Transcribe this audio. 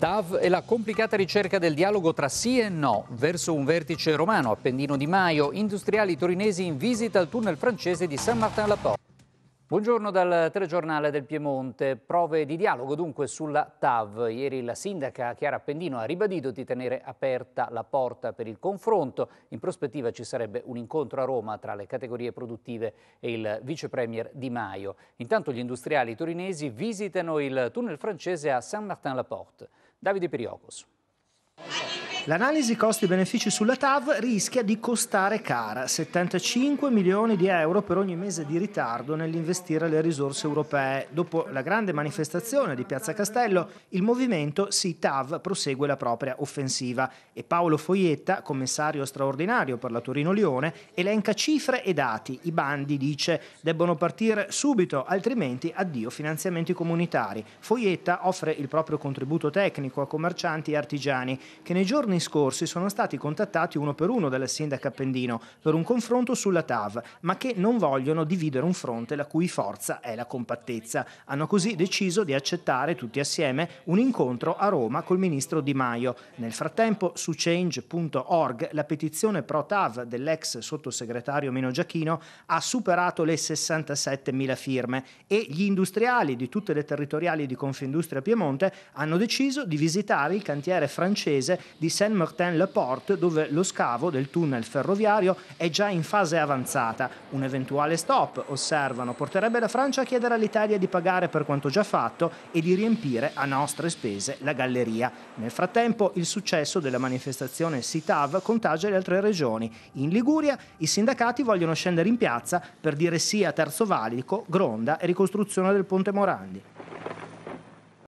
TAV e la complicata ricerca del dialogo tra sì e no verso un vertice romano, Appendino di Maio, industriali torinesi in visita al tunnel francese di Saint-Martin-la-Porte. Buongiorno dal telegiornale del Piemonte. Prove di dialogo dunque sulla TAV. Ieri la sindaca Chiara Appendino ha ribadito di tenere aperta la porta per il confronto. In prospettiva ci sarebbe un incontro a Roma tra le categorie produttive e il vicepremier Di Maio. Intanto gli industriali torinesi visitano il tunnel francese a Saint-Martin-la-Porte. Davide Periocos. L'analisi costi-benefici sulla TAV rischia di costare cara, 75 milioni di euro per ogni mese di ritardo nell'investire le risorse europee. Dopo la grande manifestazione di Piazza Castello, il movimento Si TAV prosegue la propria offensiva e Paolo Foietta, commissario straordinario per la Torino-Lione, elenca cifre e dati. I bandi, dice, debbono partire subito, altrimenti addio finanziamenti comunitari. Foietta offre il proprio contributo tecnico a commercianti e artigiani che nei giorni giorni scorsi sono stati contattati uno per uno dalla sindaca Pendino per un confronto sulla TAV, ma che non vogliono dividere un fronte la cui forza è la compattezza. Hanno così deciso di accettare tutti assieme un incontro a Roma col ministro Di Maio. Nel frattempo su change.org la petizione pro TAV dell'ex sottosegretario Meno Giachino ha superato le 67.000 firme e gli industriali di tutte le territoriali di Confindustria Piemonte hanno deciso di visitare il cantiere francese di Saint-Martin-le-Porte dove lo scavo del tunnel ferroviario è già in fase avanzata. Un eventuale stop, osservano, porterebbe la Francia a chiedere all'Italia di pagare per quanto già fatto e di riempire a nostre spese la galleria. Nel frattempo il successo della manifestazione SITAV contagia le altre regioni. In Liguria i sindacati vogliono scendere in piazza per dire sì a Terzo Valico, Gronda e ricostruzione del Ponte Morandi.